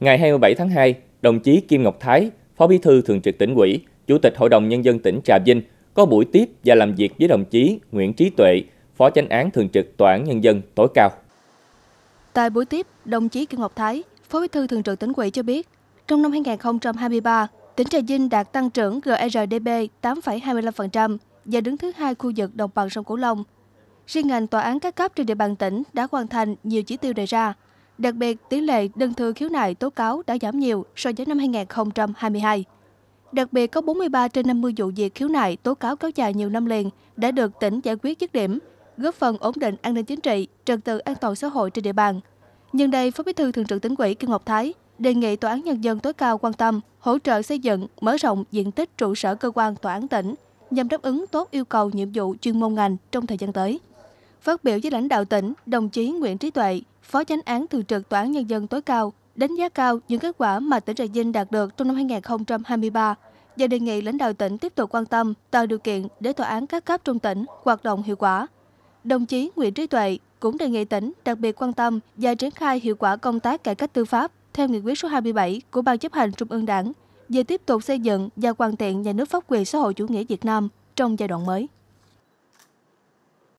Ngày 27 tháng 2, đồng chí Kim Ngọc Thái, Phó Bí thư Thường trực tỉnh ủy, Chủ tịch Hội đồng Nhân dân tỉnh Trà Vinh có buổi tiếp và làm việc với đồng chí Nguyễn Trí Tuệ, Phó Chánh án Thường trực Tòa án Nhân dân tối cao. Tại buổi tiếp, đồng chí Kim Ngọc Thái, Phó Bí thư Thường trực tỉnh ủy cho biết, trong năm 2023, tỉnh Trà Vinh đạt tăng trưởng GRDP e 8,25% và đứng thứ hai khu vực đồng bằng sông Cửu Long. Riêng ngành tòa án các cấp trên địa bàn tỉnh đã hoàn thành nhiều chỉ tiêu đề ra – Đặc biệt, tỷ lệ đơn thư khiếu nại tố cáo đã giảm nhiều so với năm 2022. Đặc biệt, có 43 trên 50 vụ việc khiếu nại tố cáo kéo dài nhiều năm liền đã được tỉnh giải quyết dứt điểm, góp phần ổn định an ninh chính trị, trật tự an toàn xã hội trên địa bàn. Nhân đây, Phó Bí thư Thường trực Tỉnh ủy Kim Ngọc Thái đề nghị Tòa án Nhân dân tối cao quan tâm, hỗ trợ xây dựng, mở rộng diện tích trụ sở cơ quan tòa án tỉnh nhằm đáp ứng tốt yêu cầu nhiệm vụ chuyên môn ngành trong thời gian tới. Phát biểu với lãnh đạo tỉnh, đồng chí Nguyễn Trí Tuệ, Phó Chánh án Thường trực Tòa án Nhân dân tối cao đánh giá cao những kết quả mà tỉnh Trà Vinh đạt được trong năm 2023 và đề nghị lãnh đạo tỉnh tiếp tục quan tâm, tạo điều kiện để tòa án các cấp trong tỉnh hoạt động hiệu quả. Đồng chí Nguyễn Trí Tuệ cũng đề nghị tỉnh đặc biệt quan tâm và triển khai hiệu quả công tác cải cách tư pháp theo nghị quyết số 27 của Ban chấp hành Trung ương Đảng về tiếp tục xây dựng và hoàn thiện nhà nước pháp quyền xã hội chủ nghĩa Việt Nam trong giai đoạn mới.